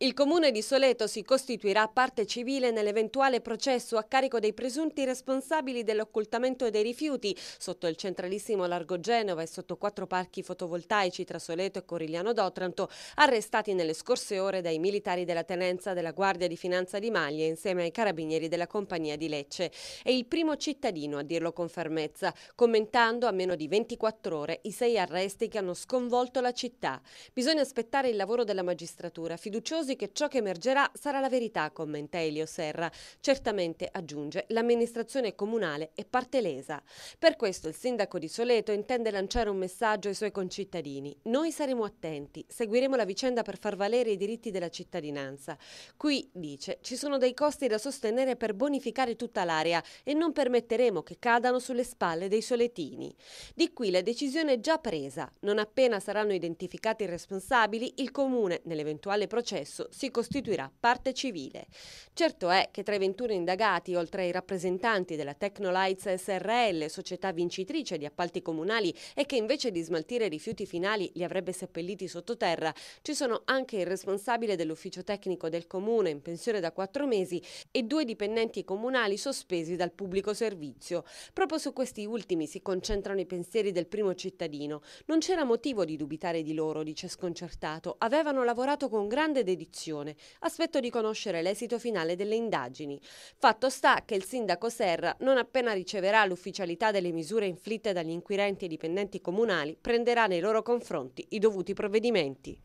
Il comune di Soleto si costituirà parte civile nell'eventuale processo a carico dei presunti responsabili dell'occultamento dei rifiuti sotto il centralissimo Largo Genova e sotto quattro parchi fotovoltaici tra Soleto e Corigliano d'Otranto, arrestati nelle scorse ore dai militari della tenenza della Guardia di Finanza di Maglie insieme ai carabinieri della compagnia di Lecce. È il primo cittadino a dirlo con fermezza, commentando a meno di 24 ore i sei arresti che hanno sconvolto la città. Bisogna aspettare il lavoro della magistratura, fiducioso fiduciosi che ciò che emergerà sarà la verità, commenta Elio Serra. Certamente, aggiunge, l'amministrazione comunale è parte lesa. Per questo il sindaco di Soleto intende lanciare un messaggio ai suoi concittadini. Noi saremo attenti, seguiremo la vicenda per far valere i diritti della cittadinanza. Qui, dice, ci sono dei costi da sostenere per bonificare tutta l'area e non permetteremo che cadano sulle spalle dei soletini. Di qui la decisione già presa. Non appena saranno identificati i responsabili, il comune, nell'eventuale processo, processo si costituirà parte civile. Certo è che tra i 21 indagati, oltre ai rappresentanti della Tecnolights SRL, società vincitrice di appalti comunali e che invece di smaltire rifiuti finali li avrebbe seppelliti sottoterra, ci sono anche il responsabile dell'ufficio tecnico del comune in pensione da quattro mesi e due dipendenti comunali sospesi dal pubblico servizio. Proprio su questi ultimi si concentrano i pensieri del primo cittadino. Non c'era motivo di dubitare di loro, dice sconcertato. Avevano lavorato con grande dedizione audizione. Aspetto di conoscere l'esito finale delle indagini. Fatto sta che il sindaco Serra, non appena riceverà l'ufficialità delle misure inflitte dagli inquirenti e dipendenti comunali, prenderà nei loro confronti i dovuti provvedimenti.